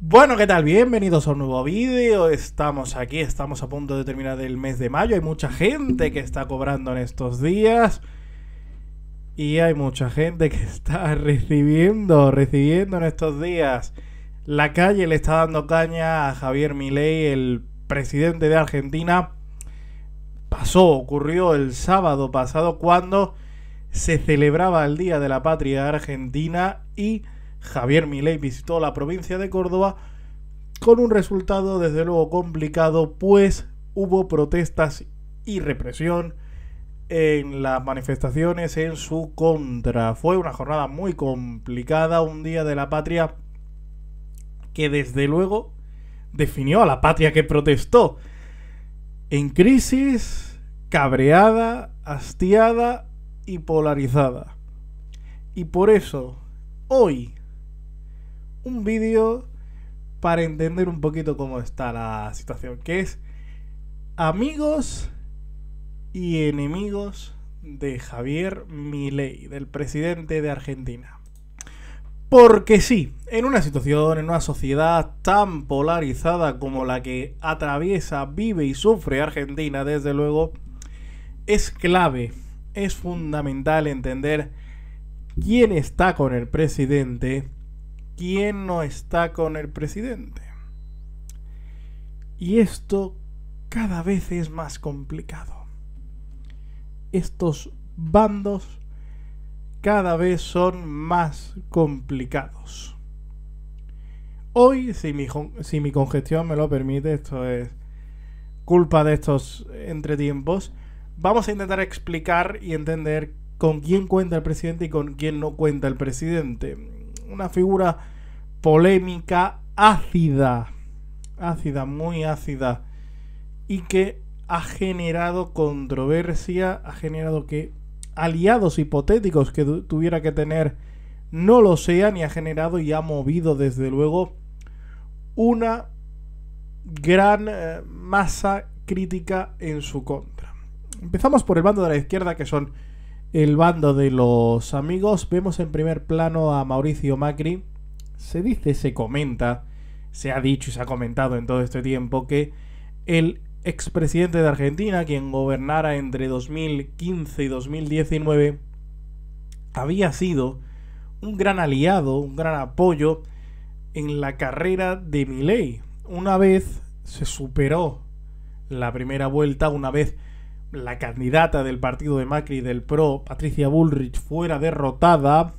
Bueno, ¿qué tal? Bienvenidos a un nuevo vídeo. Estamos aquí, estamos a punto de terminar el mes de mayo. Hay mucha gente que está cobrando en estos días. Y hay mucha gente que está recibiendo, recibiendo en estos días. La calle le está dando caña a Javier Milei, el presidente de Argentina. Pasó, ocurrió el sábado pasado cuando se celebraba el Día de la Patria Argentina y Javier Milei visitó la provincia de Córdoba con un resultado desde luego complicado, pues hubo protestas y represión en las manifestaciones en su contra. Fue una jornada muy complicada, un día de la patria que desde luego definió a la patria que protestó. En crisis, cabreada, hastiada y polarizada. Y por eso, hoy, un vídeo para entender un poquito cómo está la situación, que es amigos y enemigos de Javier Milei, del presidente de Argentina. Porque sí, en una situación, en una sociedad tan polarizada como la que atraviesa, vive y sufre Argentina, desde luego, es clave, es fundamental entender quién está con el presidente quién no está con el presidente. Y esto cada vez es más complicado. Estos bandos cada vez son más complicados. Hoy, si mi, si mi congestión me lo permite, esto es culpa de estos entretiempos, vamos a intentar explicar y entender con quién cuenta el presidente y con quién no cuenta el presidente una figura polémica, ácida, ácida, muy ácida, y que ha generado controversia, ha generado que aliados hipotéticos que tuviera que tener no lo sean y ha generado y ha movido desde luego una gran eh, masa crítica en su contra. Empezamos por el bando de la izquierda que son el bando de los amigos, vemos en primer plano a Mauricio Macri. Se dice, se comenta, se ha dicho y se ha comentado en todo este tiempo que el expresidente de Argentina, quien gobernara entre 2015 y 2019, había sido un gran aliado, un gran apoyo en la carrera de Milei. Una vez se superó la primera vuelta, una vez la candidata del partido de Macri del PRO, Patricia Bullrich, fuera derrotada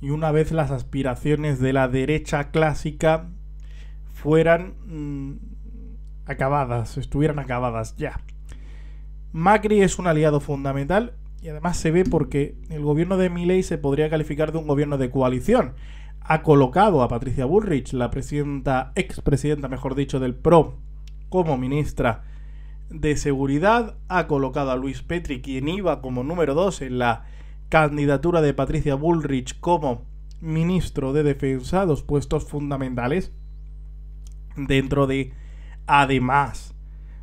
y una vez las aspiraciones de la derecha clásica fueran mm, acabadas, estuvieran acabadas ya. Macri es un aliado fundamental y además se ve porque el gobierno de Milley se podría calificar de un gobierno de coalición. Ha colocado a Patricia Bullrich, la presidenta, expresidenta, mejor dicho, del PRO, como ministra de Seguridad ha colocado a Luis Petri, quien iba como número dos en la candidatura de Patricia Bullrich como ministro de Defensa, dos puestos fundamentales dentro de, además,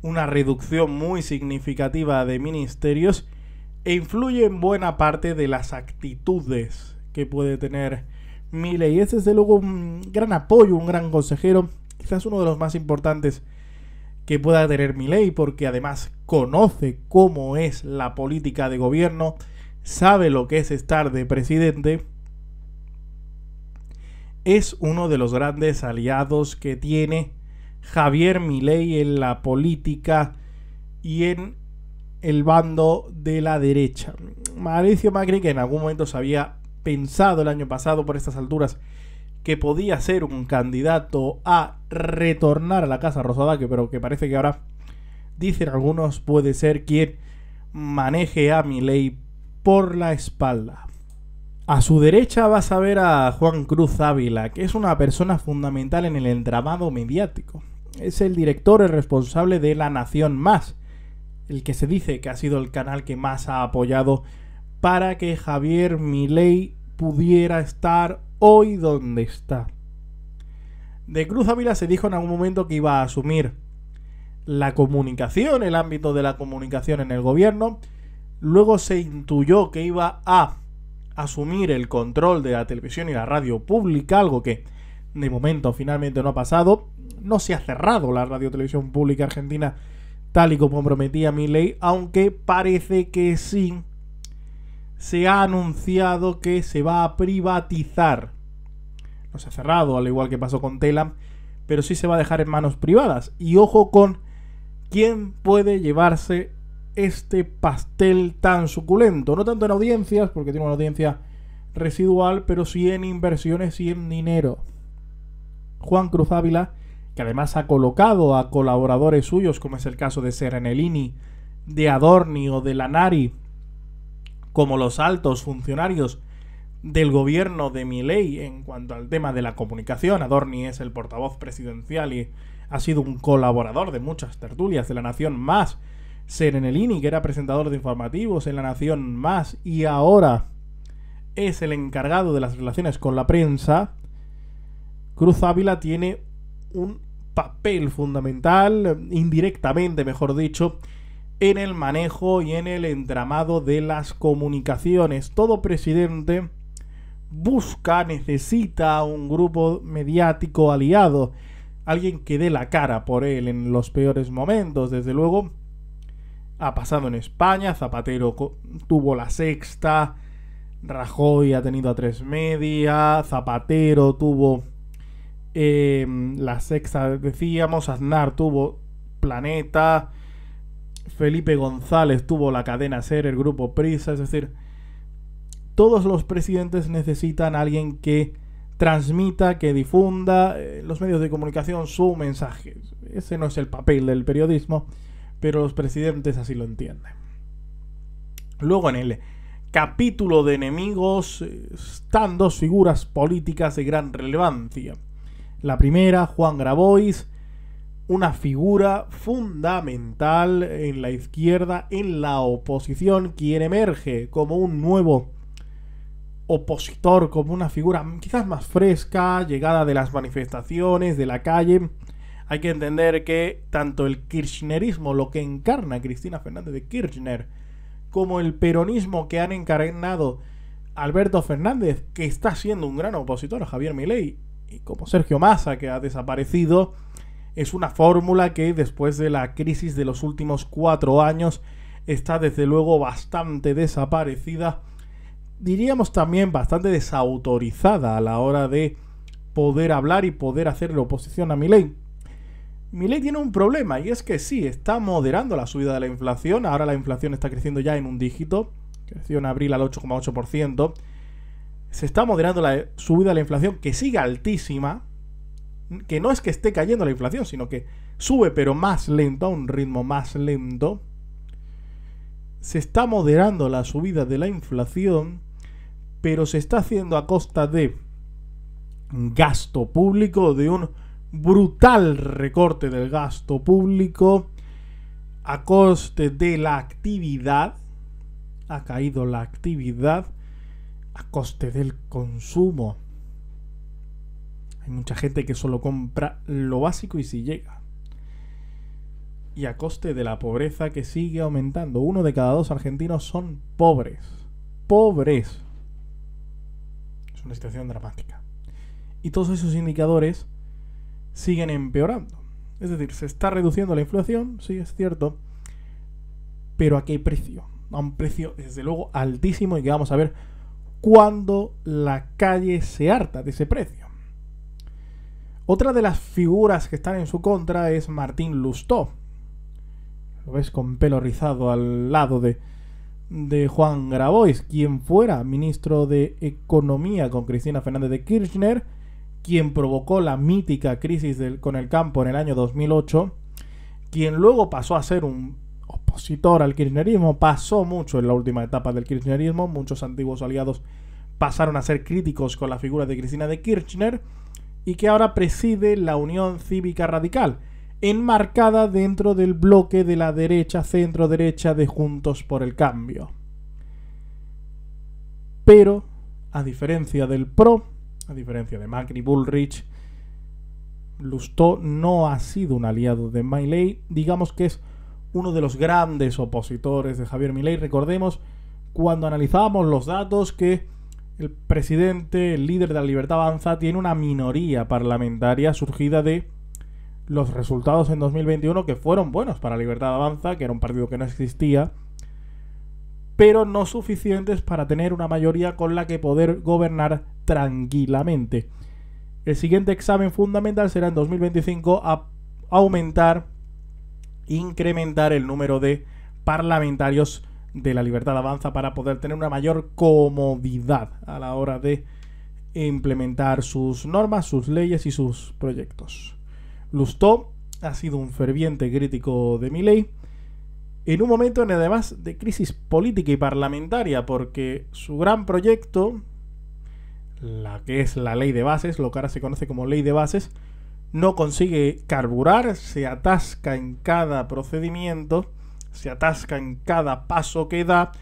una reducción muy significativa de ministerios e influye en buena parte de las actitudes que puede tener Milley. Es desde luego un gran apoyo, un gran consejero, quizás uno de los más importantes que pueda tener mi porque además conoce cómo es la política de gobierno, sabe lo que es estar de presidente, es uno de los grandes aliados que tiene Javier Milei en la política y en el bando de la derecha. Mauricio Macri, que en algún momento se había pensado el año pasado por estas alturas que podía ser un candidato a retornar a la Casa Rosada, que pero que parece que ahora, dicen algunos, puede ser quien maneje a Milei por la espalda. A su derecha vas a ver a Juan Cruz Ávila, que es una persona fundamental en el entramado mediático. Es el director y responsable de La Nación Más, el que se dice que ha sido el canal que más ha apoyado para que Javier Milei pudiera estar hoy ¿dónde está. De Cruz Ávila se dijo en algún momento que iba a asumir la comunicación, el ámbito de la comunicación en el gobierno. Luego se intuyó que iba a asumir el control de la televisión y la radio pública, algo que de momento finalmente no ha pasado. No se ha cerrado la radio televisión pública argentina tal y como prometía mi ley, aunque parece que sí se ha anunciado que se va a privatizar. No se ha cerrado, al igual que pasó con Telam, pero sí se va a dejar en manos privadas. Y ojo con quién puede llevarse este pastel tan suculento. No tanto en audiencias, porque tiene una audiencia residual, pero sí en inversiones y en dinero. Juan Cruz Ávila, que además ha colocado a colaboradores suyos, como es el caso de Serenellini, de Adorni o de Lanari, como los altos funcionarios del gobierno de Milei en cuanto al tema de la comunicación. Adorni es el portavoz presidencial y ha sido un colaborador de muchas tertulias de la Nación Más. Serenelini, que era presentador de informativos en la Nación Más y ahora es el encargado de las relaciones con la prensa. Cruz Ávila tiene un papel fundamental, indirectamente, mejor dicho, en el manejo y en el entramado de las comunicaciones. Todo presidente busca, necesita un grupo mediático aliado, alguien que dé la cara por él en los peores momentos, desde luego. Ha pasado en España, Zapatero tuvo la sexta, Rajoy ha tenido a tres media, Zapatero tuvo em, la sexta, decíamos, Aznar tuvo Planeta, Felipe González tuvo la cadena SER, el grupo Prisa, es decir, todos los presidentes necesitan a alguien que transmita, que difunda eh, los medios de comunicación su mensaje. Ese no es el papel del periodismo, pero los presidentes así lo entienden. Luego en el capítulo de enemigos eh, están dos figuras políticas de gran relevancia. La primera, Juan Grabois, una figura fundamental en la izquierda, en la oposición, quien emerge como un nuevo opositor, como una figura quizás más fresca, llegada de las manifestaciones, de la calle. Hay que entender que tanto el kirchnerismo, lo que encarna Cristina Fernández de Kirchner, como el peronismo que han encarnado Alberto Fernández, que está siendo un gran opositor a Javier Milei, y como Sergio Massa, que ha desaparecido, es una fórmula que después de la crisis de los últimos cuatro años está desde luego bastante desaparecida, diríamos también bastante desautorizada a la hora de poder hablar y poder hacer la oposición a Mi ley tiene un problema y es que sí, está moderando la subida de la inflación, ahora la inflación está creciendo ya en un dígito, creció en abril al 8,8%, se está moderando la subida de la inflación que sigue altísima, que no es que esté cayendo la inflación, sino que sube pero más lento, a un ritmo más lento, se está moderando la subida de la inflación, pero se está haciendo a costa de gasto público, de un brutal recorte del gasto público, a coste de la actividad, ha caído la actividad, a coste del consumo mucha gente que solo compra lo básico y si llega. Y a coste de la pobreza que sigue aumentando. Uno de cada dos argentinos son pobres. Pobres. Es una situación dramática. Y todos esos indicadores siguen empeorando. Es decir, se está reduciendo la inflación, sí, es cierto. Pero a qué precio? A un precio, desde luego, altísimo y que vamos a ver cuándo la calle se harta de ese precio. Otra de las figuras que están en su contra es Martín Lustó. Lo ves con pelo rizado al lado de, Juan Grabois, quien fuera ministro de Economía con Cristina Fernández de Kirchner, quien provocó la mítica crisis con el campo en el año 2008, quien luego pasó a ser un opositor al kirchnerismo, pasó mucho en la última etapa del kirchnerismo, muchos antiguos aliados pasaron a ser críticos con la figura de Cristina de Kirchner, y que ahora preside la Unión Cívica Radical, enmarcada dentro del bloque de la derecha centro-derecha de Juntos por el Cambio. Pero, a diferencia del PRO, a diferencia de Macri Bullrich, Lustó no ha sido un aliado de miley digamos que es uno de los grandes opositores de Javier Miley. Recordemos cuando analizábamos los datos que el presidente, el líder de la Libertad Avanza, tiene una minoría parlamentaria surgida de los resultados en 2021 que fueron buenos para Libertad Avanza, que era un partido que no existía, pero no suficientes para tener una mayoría con la que poder gobernar tranquilamente. El siguiente examen fundamental será en 2025 a aumentar, incrementar el número de parlamentarios de la libertad avanza para poder tener una mayor comodidad a la hora de implementar sus normas, sus leyes y sus proyectos. Lustó ha sido un ferviente crítico de mi ley en un momento en además de crisis política y parlamentaria porque su gran proyecto, la que es la ley de bases, lo que ahora se conoce como ley de bases, no consigue carburar, se atasca en cada procedimiento se atasca en cada paso que da,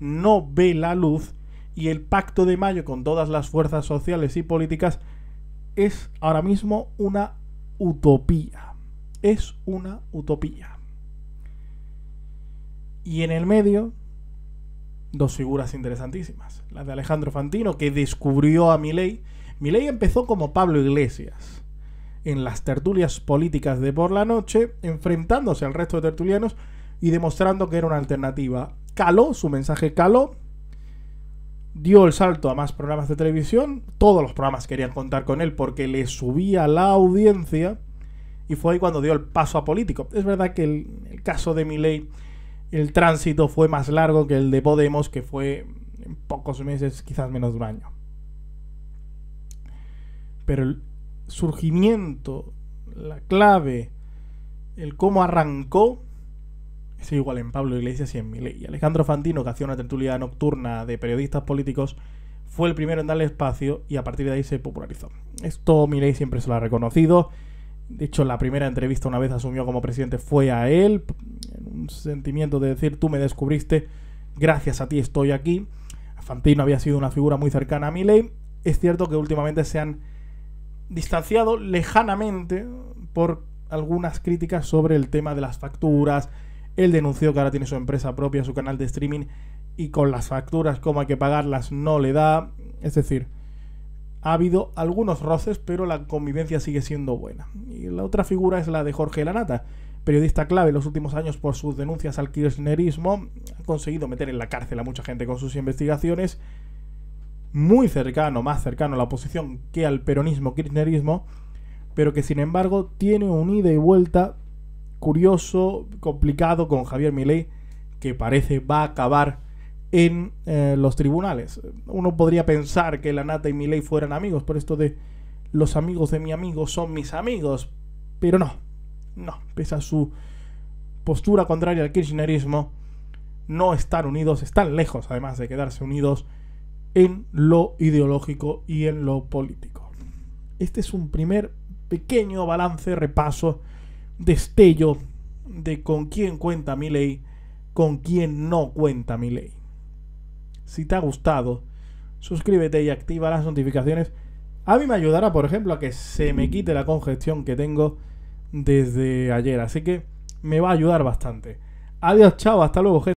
no ve la luz y el pacto de mayo con todas las fuerzas sociales y políticas es ahora mismo una utopía. Es una utopía. Y en el medio, dos figuras interesantísimas. La de Alejandro Fantino, que descubrió a Milei. Milei empezó como Pablo Iglesias, en las tertulias políticas de por la noche, enfrentándose al resto de tertulianos y demostrando que era una alternativa. Caló, su mensaje caló, dio el salto a más programas de televisión, todos los programas querían contar con él porque le subía la audiencia y fue ahí cuando dio el paso a político. Es verdad que el, el caso de Miley, el tránsito fue más largo que el de Podemos, que fue en pocos meses, quizás menos de un año. Pero el surgimiento, la clave, el cómo arrancó, Sí, igual en Pablo Iglesias y en Milei. Alejandro Fantino, que hacía una tertulia nocturna de periodistas políticos, fue el primero en darle espacio y a partir de ahí se popularizó. Esto Milei siempre se lo ha reconocido. De hecho, la primera entrevista una vez asumió como presidente fue a él. Un sentimiento de decir, tú me descubriste, gracias a ti estoy aquí. Fantino había sido una figura muy cercana a Milei. Es cierto que últimamente se han distanciado lejanamente por algunas críticas sobre el tema de las facturas, él denunció que ahora tiene su empresa propia, su canal de streaming, y con las facturas como hay que pagarlas no le da. Es decir, ha habido algunos roces, pero la convivencia sigue siendo buena. Y la otra figura es la de Jorge Lanata, periodista clave en los últimos años por sus denuncias al kirchnerismo. Ha conseguido meter en la cárcel a mucha gente con sus investigaciones. Muy cercano, más cercano a la oposición que al peronismo-kirchnerismo, pero que sin embargo tiene un ida y vuelta curioso, complicado con Javier Milei, que parece va a acabar en eh, los tribunales. Uno podría pensar que Lanata y Milei fueran amigos, por esto de los amigos de mi amigo son mis amigos, pero no, no, pese a su postura contraria al kirchnerismo, no están unidos, están lejos además de quedarse unidos en lo ideológico y en lo político. Este es un primer pequeño balance, repaso destello de con quién cuenta mi ley, con quién no cuenta mi ley. Si te ha gustado, suscríbete y activa las notificaciones. A mí me ayudará, por ejemplo, a que se me quite la congestión que tengo desde ayer. Así que me va a ayudar bastante. Adiós, chao, hasta luego, gente.